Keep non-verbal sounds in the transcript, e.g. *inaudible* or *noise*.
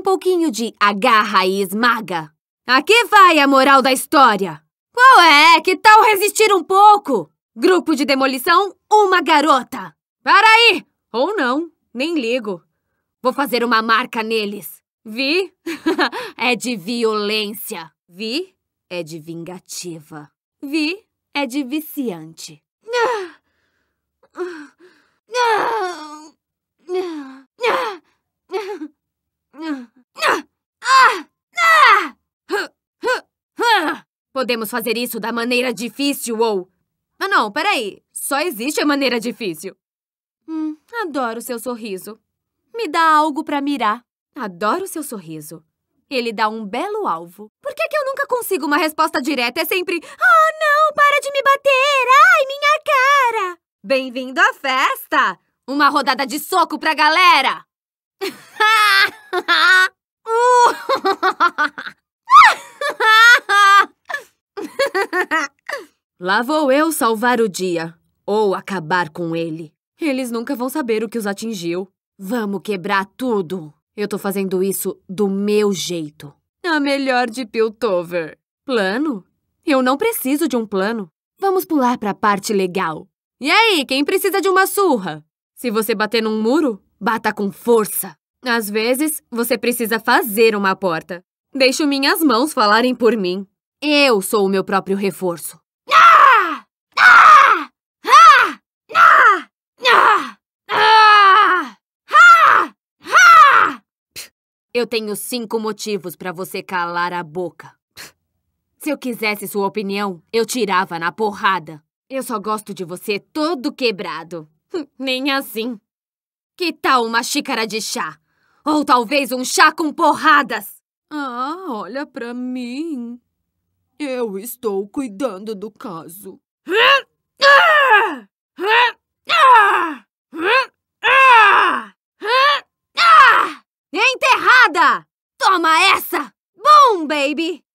um pouquinho de agarra e esmaga. Aqui vai a moral da história. Qual é? Que tal resistir um pouco? Grupo de demolição, uma garota. Para aí! Ou não, nem ligo. Vou fazer uma marca neles. Vi? *laughs* é de violência. Vi? É de vingativa. Vi? É de viciante. Não! Não! Não! Não! Podemos fazer isso da maneira difícil ou... Ah, não, peraí. Só existe a maneira difícil. Hum, adoro seu sorriso. Me dá algo para mirar. Adoro seu sorriso. Ele dá um belo alvo. Por que, que eu nunca consigo uma resposta direta? É sempre... Oh, não! Para de me bater! Ai, minha cara! Bem-vindo à festa! Uma rodada de soco pra galera! *laughs* *laughs* Lá vou eu salvar o dia. Ou acabar com ele. Eles nunca vão saber o que os atingiu. Vamos quebrar tudo. Eu tô fazendo isso do meu jeito. A melhor de Piltover. Plano? Eu não preciso de um plano. Vamos pular pra parte legal. E aí, quem precisa de uma surra? Se você bater num muro, bata com força. Às vezes, você precisa fazer uma porta. Deixo minhas mãos falarem por mim. Eu sou o meu próprio reforço. Eu tenho cinco motivos para você calar a boca. Se eu quisesse sua opinião, eu tirava na porrada. Eu só gosto de você todo quebrado. Hum, nem assim. Que tal uma xícara de chá? Ou talvez um chá com porradas? Ah, olha pra mim. Eu estou cuidando do caso. Enterrada! Toma essa! Boom, baby!